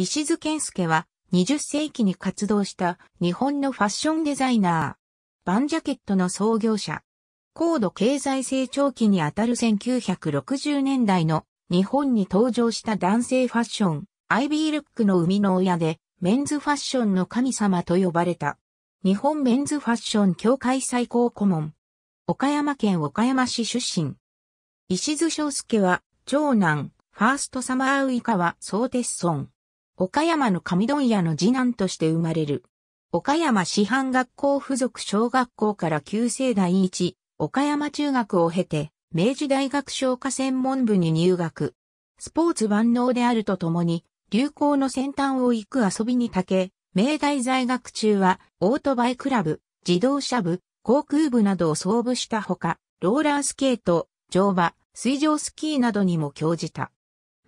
石津健介は20世紀に活動した日本のファッションデザイナー。バンジャケットの創業者。高度経済成長期にあたる1960年代の日本に登場した男性ファッション、アイビールックの生みの親で、メンズファッションの神様と呼ばれた。日本メンズファッション協会最高顧問。岡山県岡山市出身。石津章介は、長男、ファーストサマーウイカワ・ソーテッソン。岡山の上問屋の次男として生まれる。岡山師範学校附属小学校から旧世代一、岡山中学を経て、明治大学商科専門部に入学。スポーツ万能であるとともに、流行の先端を行く遊びに長け、明大在学中は、オートバイクラブ、自動車部、航空部などを創部したほか、ローラースケート、乗馬、水上スキーなどにも興じた。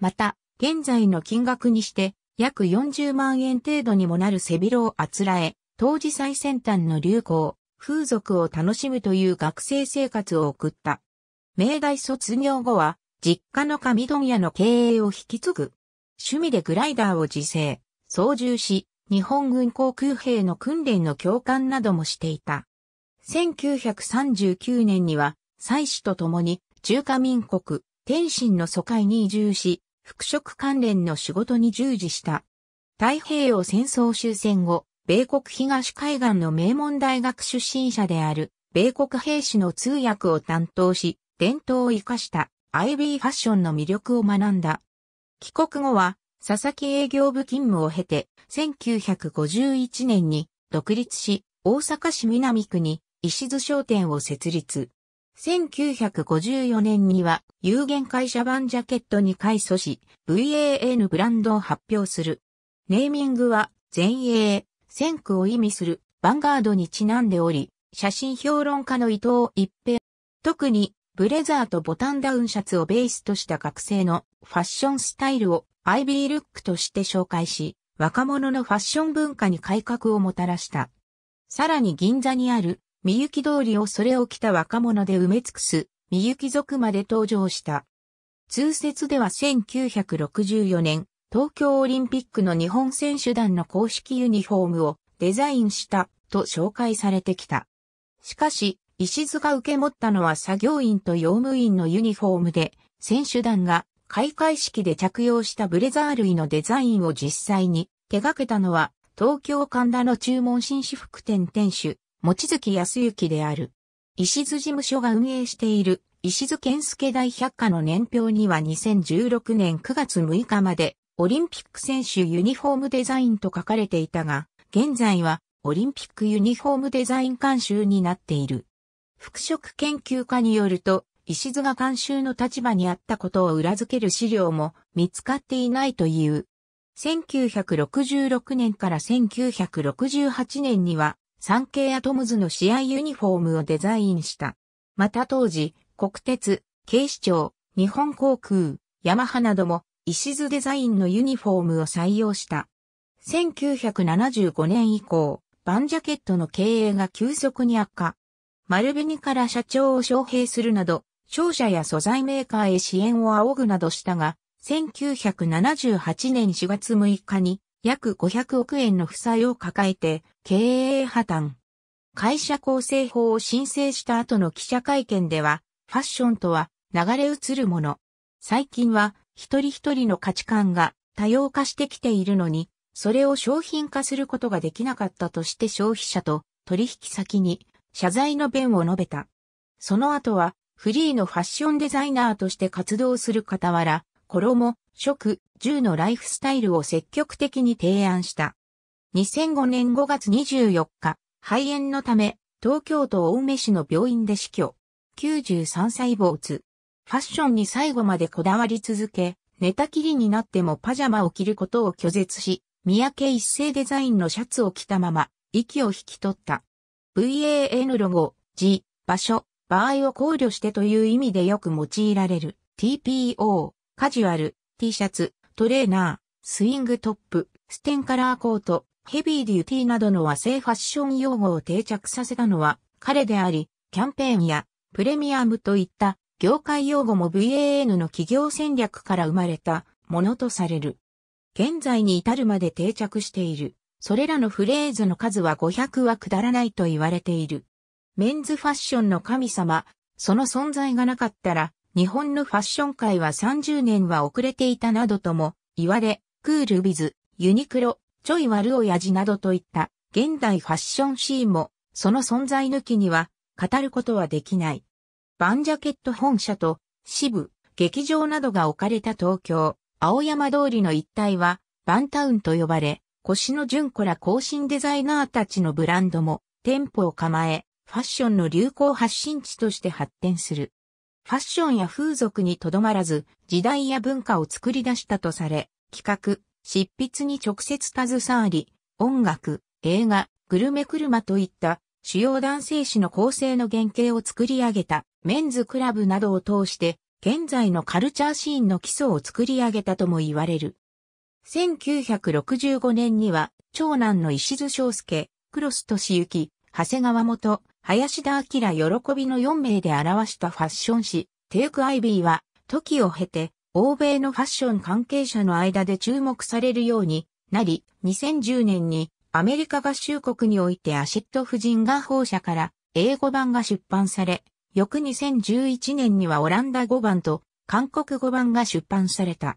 また、現在の金額にして、約40万円程度にもなる背広をあつらえ、当時最先端の流行、風俗を楽しむという学生生活を送った。明大卒業後は、実家の紙問屋の経営を引き継ぐ。趣味でグライダーを自制、操縦し、日本軍航空兵の訓練の教官などもしていた。1939年には、祭祀と共に中華民国、天津の疎開に移住し、服飾関連の仕事に従事した。太平洋戦争終戦後、米国東海岸の名門大学出身者である、米国兵士の通訳を担当し、伝統を生かした IB ファッションの魅力を学んだ。帰国後は、佐々木営業部勤務を経て、1951年に独立し、大阪市南区に石津商店を設立。1954年には有限会社版ジャケットに改組し、VAN ブランドを発表する。ネーミングは、前衛、先駆を意味する、ヴァンガードにちなんでおり、写真評論家の伊藤一平。特に、ブレザーとボタンダウンシャツをベースとした学生のファッションスタイルをアイビールックとして紹介し、若者のファッション文化に改革をもたらした。さらに銀座にあるみゆき通りをそれを着た若者で埋め尽くす、みゆき族まで登場した。通説では1964年、東京オリンピックの日本選手団の公式ユニフォームをデザインしたと紹介されてきた。しかし、石津が受け持ったのは作業員と用務員のユニフォームで、選手団が開会式で着用したブレザー類のデザインを実際に手掛けたのは東京神田の注文紳士服店店主、餅月康幸である。石津事務所が運営している石津健介大百科の年表には2016年9月6日までオリンピック選手ユニフォームデザインと書かれていたが、現在はオリンピックユニフォームデザイン監修になっている。服飾研究家によると、石津が監修の立場にあったことを裏付ける資料も見つかっていないという。1966年から1968年には産経アトムズの試合ユニフォームをデザインした。また当時、国鉄、警視庁、日本航空、ヤマハなども、石津デザインのユニフォームを採用した。1975年以降、バンジャケットの経営が急速に悪化。丸紅から社長を招聘するなど、商社や素材メーカーへ支援を仰ぐなどしたが、1978年4月6日に約500億円の負債を抱えて経営破綻。会社構成法を申請した後の記者会見では、ファッションとは流れ移るもの。最近は一人一人の価値観が多様化してきているのに、それを商品化することができなかったとして消費者と取引先に謝罪の弁を述べた。その後はフリーのファッションデザイナーとして活動する傍ら、衣、食、住のライフスタイルを積極的に提案した。2005年5月24日、肺炎のため、東京都青梅市の病院で死去。93歳没。ファッションに最後までこだわり続け、寝たきりになってもパジャマを着ることを拒絶し、三宅一世デザインのシャツを着たまま、息を引き取った。VAN ロゴ、G、場所、場合を考慮してという意味でよく用いられる TPO。カジュアル、T シャツ、トレーナー、スイングトップ、ステンカラーコート、ヘビーデューティーなどの和製ファッション用語を定着させたのは彼であり、キャンペーンやプレミアムといった業界用語も VAN の企業戦略から生まれたものとされる。現在に至るまで定着している。それらのフレーズの数は500はくだらないと言われている。メンズファッションの神様、その存在がなかったら、日本のファッション界は30年は遅れていたなどとも言われ、クールビズ、ユニクロ、ちょい悪親父などといった現代ファッションシーンもその存在抜きには語ることはできない。バンジャケット本社と支部、劇場などが置かれた東京、青山通りの一帯はバンタウンと呼ばれ、腰の純子ら更新デザイナーたちのブランドも店舗を構え、ファッションの流行発信地として発展する。ファッションや風俗にとどまらず、時代や文化を作り出したとされ、企画、執筆に直接携わり、音楽、映画、グルメ車といった主要男性誌の構成の原型を作り上げたメンズクラブなどを通して現在のカルチャーシーンの基礎を作り上げたとも言われる。1965年には長男の石津翔介、クロス俊幸、長谷川元、林田明喜びの4名で表したファッション誌、テイクアイビーは、時を経て、欧米のファッション関係者の間で注目されるようになり、2010年にアメリカ合衆国においてアシット夫人が放射から英語版が出版され、翌2011年にはオランダ語版と韓国語版が出版された。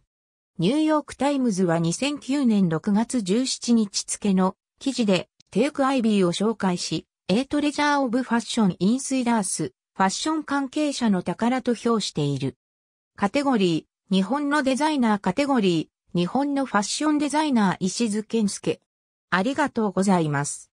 ニューヨークタイムズは2009年6月17日付の記事でテイクアイビーを紹介し、A トレジャーオブファッションインスイダース、ファッション関係者の宝と評している。カテゴリー、日本のデザイナーカテゴリー、日本のファッションデザイナー石津健介。ありがとうございます。